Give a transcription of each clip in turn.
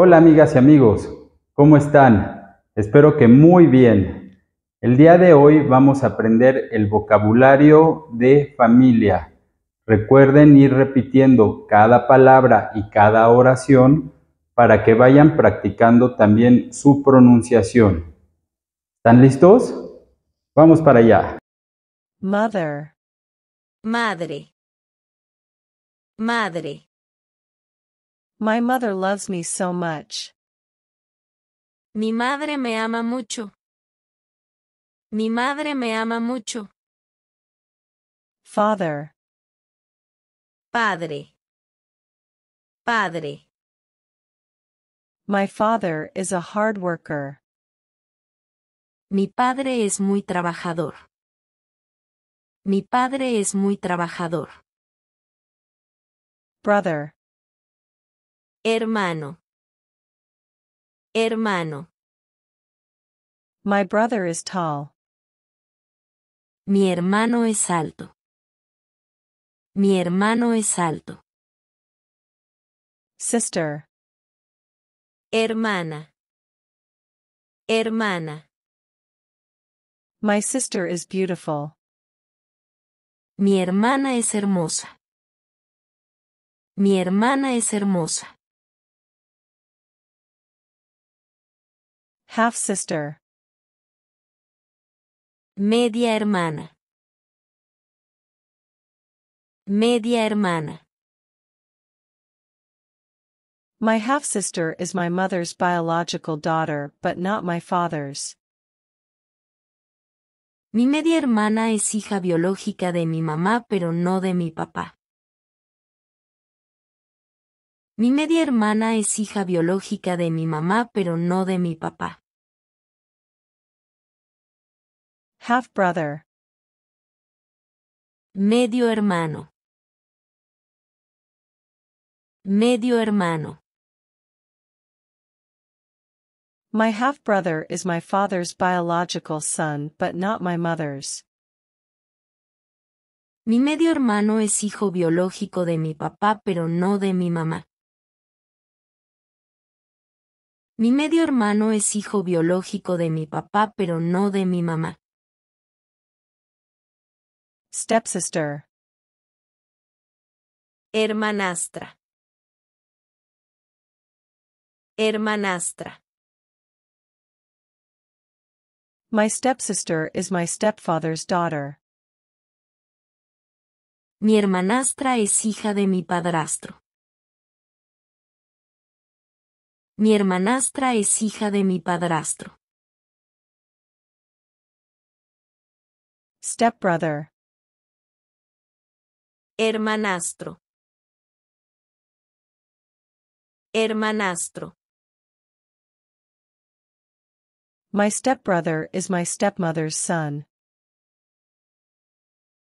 Hola amigas y amigos, ¿cómo están? Espero que muy bien. El día de hoy vamos a aprender el vocabulario de familia. Recuerden ir repitiendo cada palabra y cada oración para que vayan practicando también su pronunciación. ¿Están listos? Vamos para allá. Mother. Madre. Madre. My mother loves me so much. Mi madre me ama mucho. Mi madre me ama mucho. Father. Padre. Padre. My father is a hard worker. Mi padre es muy trabajador. Mi padre es muy trabajador. Brother. Hermano. Hermano. My brother is tall. Mi hermano es alto. Mi hermano es alto. Sister. Hermana. Hermana. My sister is beautiful. Mi hermana es hermosa. Mi hermana es hermosa. Half-sister. Media hermana. Media hermana. My half-sister is my mother's biological daughter but not my father's. Mi media hermana es hija biológica de mi mamá pero no de mi papá. Mi media hermana es hija biológica de mi mamá pero no de mi papá. Half brother. Medio hermano. Medio hermano. My half brother is my father's biological son but not my mother's. Mi medio hermano es hijo biológico de mi papá pero no de mi mamá. Mi medio hermano es hijo biológico de mi papá pero no de mi mamá. Stepsister. Hermanastra. Hermanastra. My stepsister is my stepfather's daughter. Mi hermanastra es hija de mi padrastro. Mi hermanastra es hija de mi padrastro. Stepbrother. Hermanastro. Hermanastro. My stepbrother is my stepmother's son.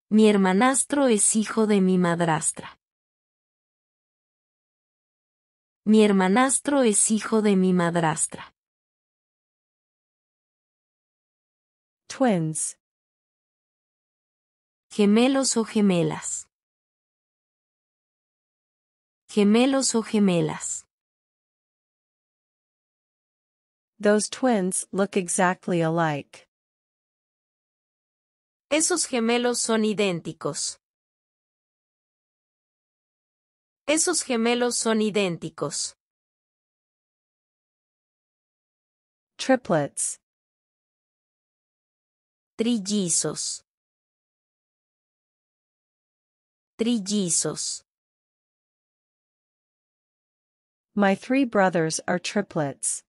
Mi hermanastro es hijo de mi madrastra. Mi hermanastro es hijo de mi madrastra. Twins. Gemelos o gemelas. Gemelos o gemelas. Those twins look exactly alike. Esos gemelos son idénticos. Esos gemelos son idénticos. Triplets. Trillizos. Trillizos. My three brothers are triplets.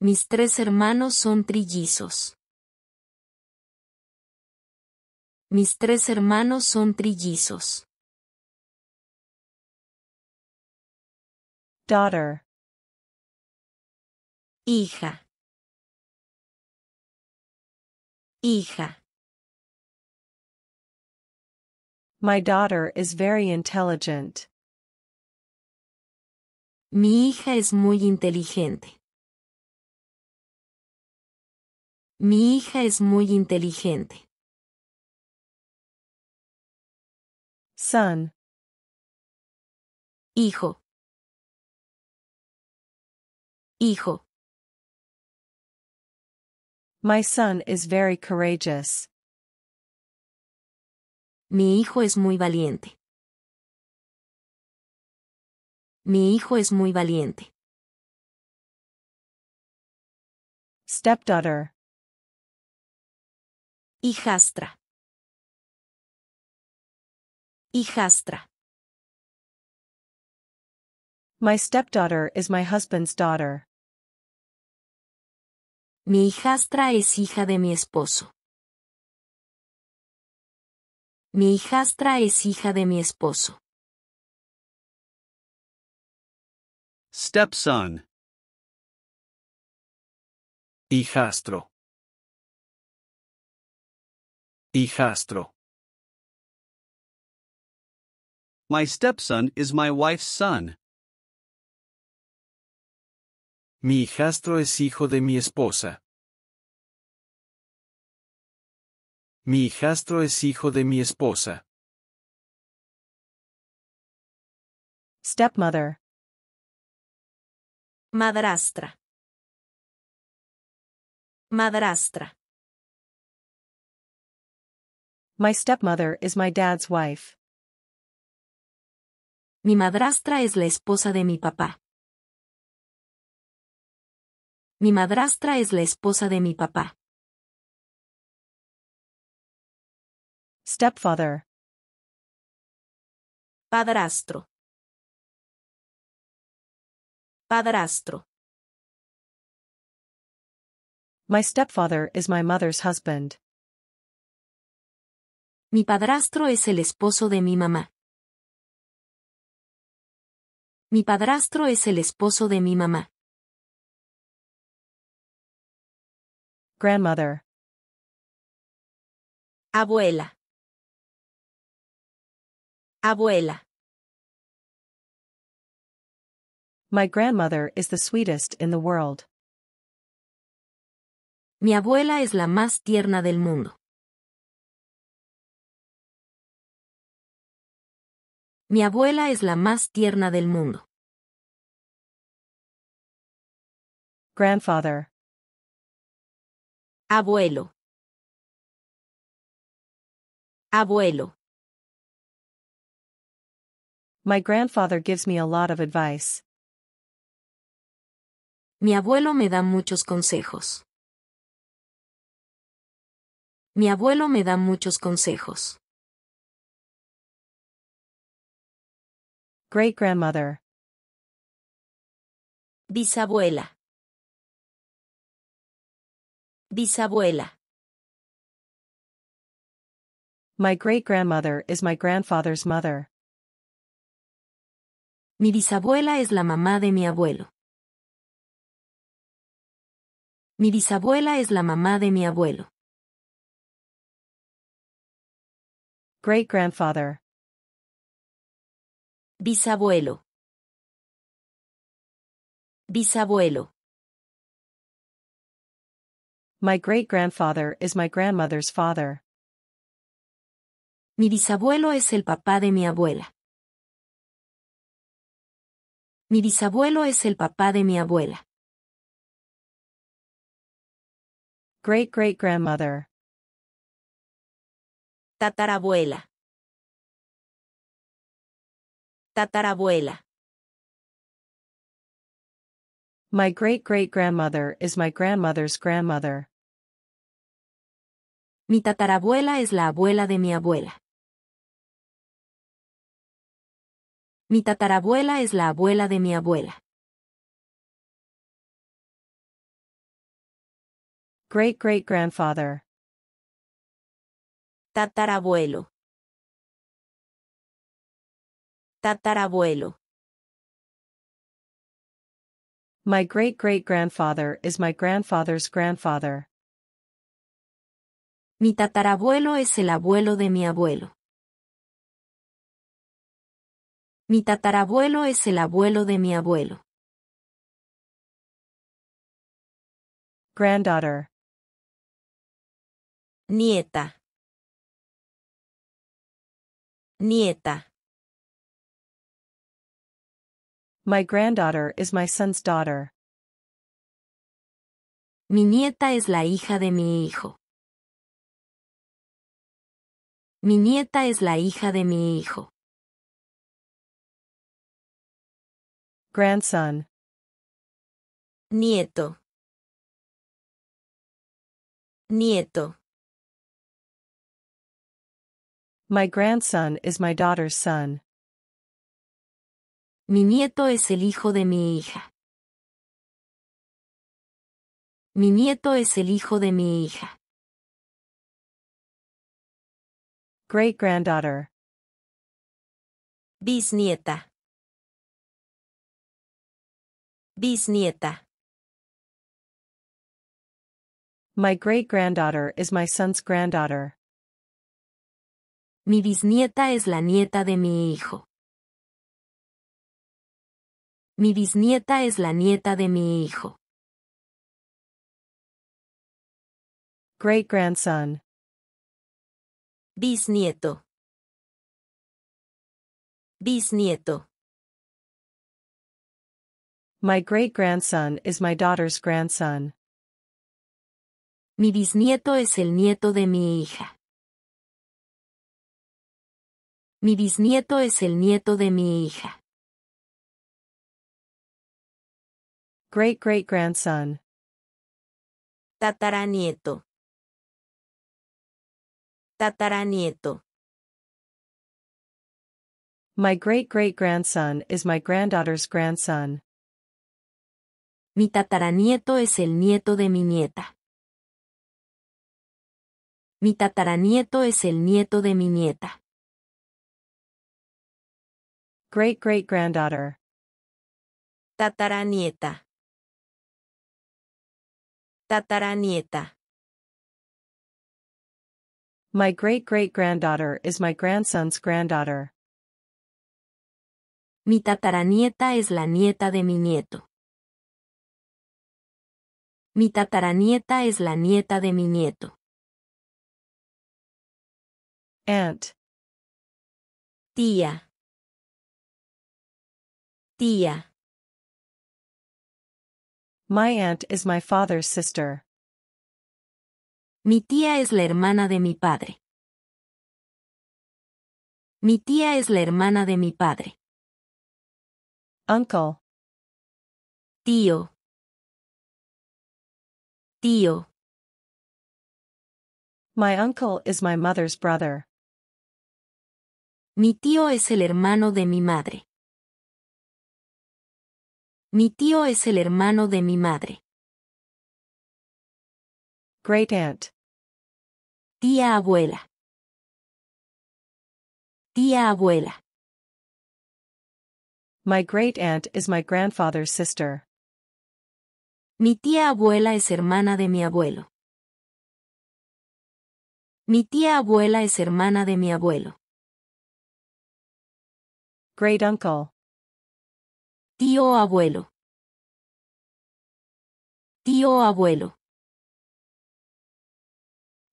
Mis tres hermanos son trillizos. Mis tres hermanos son trillizos. Daughter. Hija. Hija. My daughter is very intelligent. Mi hija es muy inteligente. Mi hija es muy inteligente. Son. Hijo. Hijo. My son is very courageous. Mi hijo es muy valiente. Mi hijo es muy valiente. Stepdaughter. Hijastra. Hijastra. My stepdaughter is my husband's daughter. Mi hijastra es hija de mi esposo. Mi hijastra es hija de mi esposo. Stepson. Hijastro. Hijastro. My stepson is my wife's son. Mi hijastro es hijo de mi esposa. Mi hijastro es hijo de mi esposa. Stepmother. Madrastra. Madrastra. My stepmother is my dad's wife. Mi madrastra es la esposa de mi papá. Mi madrastra es la esposa de mi papá. Stepfather. Padrastro. Padrastro. My stepfather is my mother's husband. Mi padrastro es el esposo de mi mamá. Mi padrastro es el esposo de mi mamá. Grandmother. Abuela. Abuela. My grandmother is the sweetest in the world. Mi abuela es la más tierna del mundo. Mi abuela es la más tierna del mundo. Grandfather. Abuelo. Abuelo. My grandfather gives me a lot of advice. Mi abuelo me da muchos consejos. Mi abuelo me da muchos consejos. Great grandmother. Bisabuela. Bisabuela. My great-grandmother is my grandfather's mother. Mi bisabuela es la mamá de mi abuelo. Mi bisabuela es la mamá de mi abuelo. Great grandfather. Bisabuelo. Bisabuelo. My great-grandfather is my grandmother's father. Mi bisabuelo es el papá de mi abuela. Mi bisabuelo es el papá de mi abuela. Great-great-grandmother. Tatarabuela. Tatarabuela. My great-great-grandmother is my grandmother's grandmother. Mi tatarabuela es la abuela de mi abuela. Mi tatarabuela es la abuela de mi abuela. Great great grandfather. Tatarabuelo. Tatarabuelo. My great great grandfather is my grandfather's grandfather. Mi tatarabuelo es el abuelo de mi abuelo. Mi tatarabuelo es el abuelo de mi abuelo. Granddaughter. Nieta. Nieta. My granddaughter is my son's daughter. Mi nieta es la hija de mi hijo. Mi nieta es la hija de mi hijo. Grandson. Nieto. Nieto. My grandson is my daughter's son. Mi nieto es el hijo de mi hija. Mi nieto es el hijo de mi hija. Great-granddaughter. Bisnieta. Bisnieta. My great-granddaughter is my son's granddaughter. Mi bisnieta es la nieta de mi hijo. Mi bisnieta es la nieta de mi hijo. Great grandson. Bisnieto. Bisnieto. My great grandson is my daughter's grandson. Mi bisnieto es el nieto de mi hija. Mi bisnieto es el nieto de mi hija. Great great grandson. Tataranieto. Tataranieto. My great-great-grandson is my granddaughter's grandson. Mi tataranieto es el nieto de mi nieta. Mi tataranieto es el nieto de mi nieta. Great great granddaughter. Tataranieta. Tataranieta. My great-great-granddaughter is my grandson's granddaughter. Mi tataranieta es la nieta de mi nieto. Mi tataranieta es la nieta de mi nieto. Aunt. Tía. Tía. My aunt is my father's sister. Mi tía es la hermana de mi padre. Mi tía es la hermana de mi padre. Uncle. Tío. Tío. My uncle is my mother's brother. Mi tío es el hermano de mi madre. Mi tío es el hermano de mi madre. Great aunt. Tía abuela. Tía abuela. My great aunt is my grandfather's sister. Mi tía abuela es hermana de mi abuelo. Mi tía abuela es hermana de mi abuelo. Great uncle. Tío abuelo. Tío abuelo.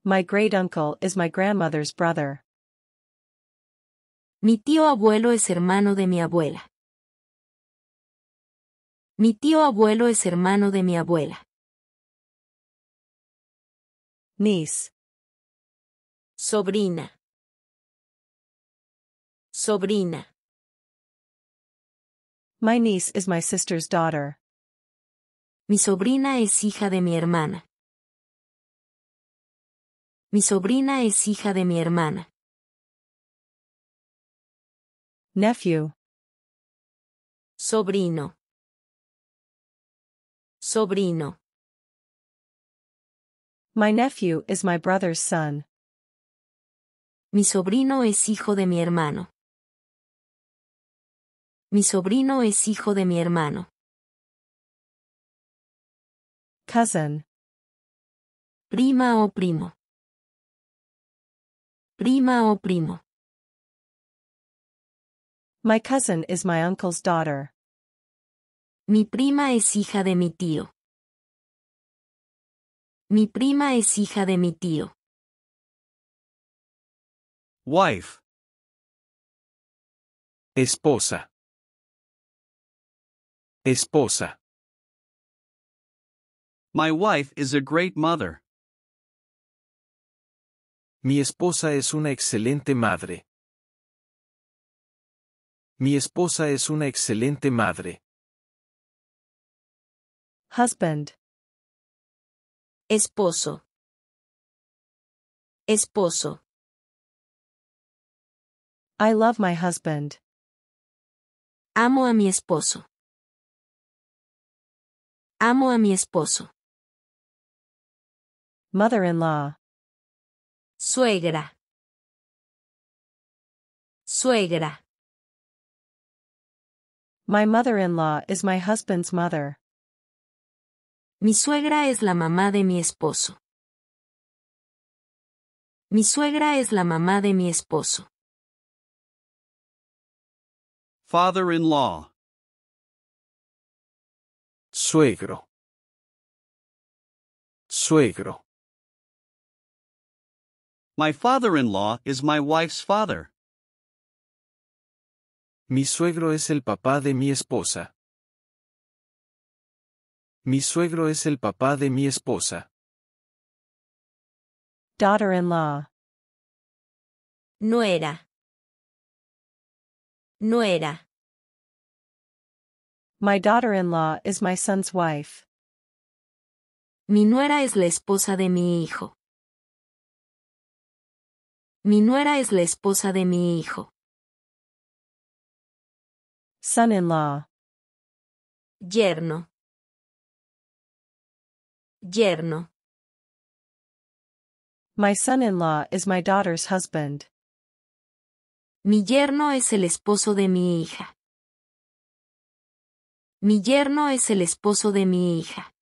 My great uncle is my grandmother's brother. Mi tío abuelo es hermano de mi abuela. Mi tío abuelo es hermano de mi abuela. Niece. Sobrina. Sobrina. My niece is my sister's daughter. Mi sobrina es hija de mi hermana. Mi sobrina es hija de mi hermana. Nephew. Sobrino. Sobrino. My nephew is my brother's son. Mi sobrino es hijo de mi hermano. Mi sobrino es hijo de mi hermano. Cousin. Prima o primo. Prima o primo. My cousin is my uncle's daughter. Mi prima es hija de mi tío. Mi prima es hija de mi tío. Wife. Esposa. Esposa. My wife is a great mother. Mi esposa es una excelente madre. Mi esposa es una excelente madre. Husband. Esposo. Esposo. I love my husband. Amo a mi esposo. Amo a mi esposo. Mother-in-law. Suegra. Suegra. My mother-in-law is my husband's mother. Mi suegra es la mamá de mi esposo. Mi suegra es la mamá de mi esposo. Father-in-law. Suegro. Suegro. My father-in-law is my wife's father. Mi suegro es el papá de mi esposa. Mi suegro es el papá de mi esposa. Daughter-in-law. Nuera. Nuera. My daughter-in-law is my son's wife. Mi nuera es la esposa de mi hijo. Mi nuera es la esposa de mi hijo. Son-in-law. Yerno. Yerno. My son-in-law is my daughter's husband. Mi yerno es el esposo de mi hija. Mi yerno es el esposo de mi hija.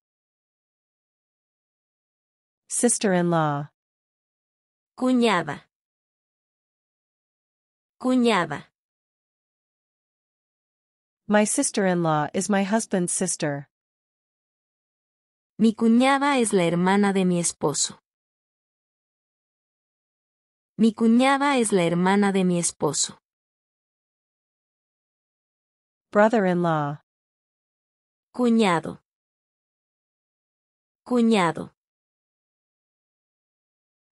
Sister-in-law. Cuñada. Cuñada. My sister-in-law is my husband's sister. Mi cuñada es la hermana de mi esposo. Mi cuñada es la hermana de mi esposo. Brother-in-law. Cuñado. Cuñado.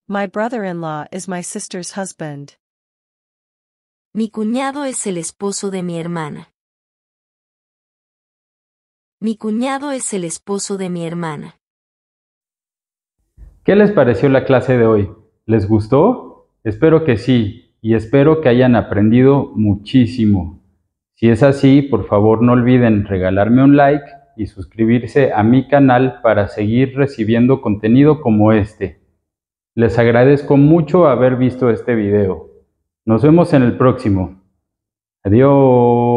My brother-in-law is my sister's husband. Mi cuñado es el esposo de mi hermana. Mi cuñado es el esposo de mi hermana. ¿Qué les pareció la clase de hoy? ¿Les gustó? Espero que sí, y espero que hayan aprendido muchísimo. Si es así, por favor no olviden regalarme un like y suscribirse a mi canal para seguir recibiendo contenido como este. Les agradezco mucho haber visto este video. Nos vemos en el próximo. Adiós.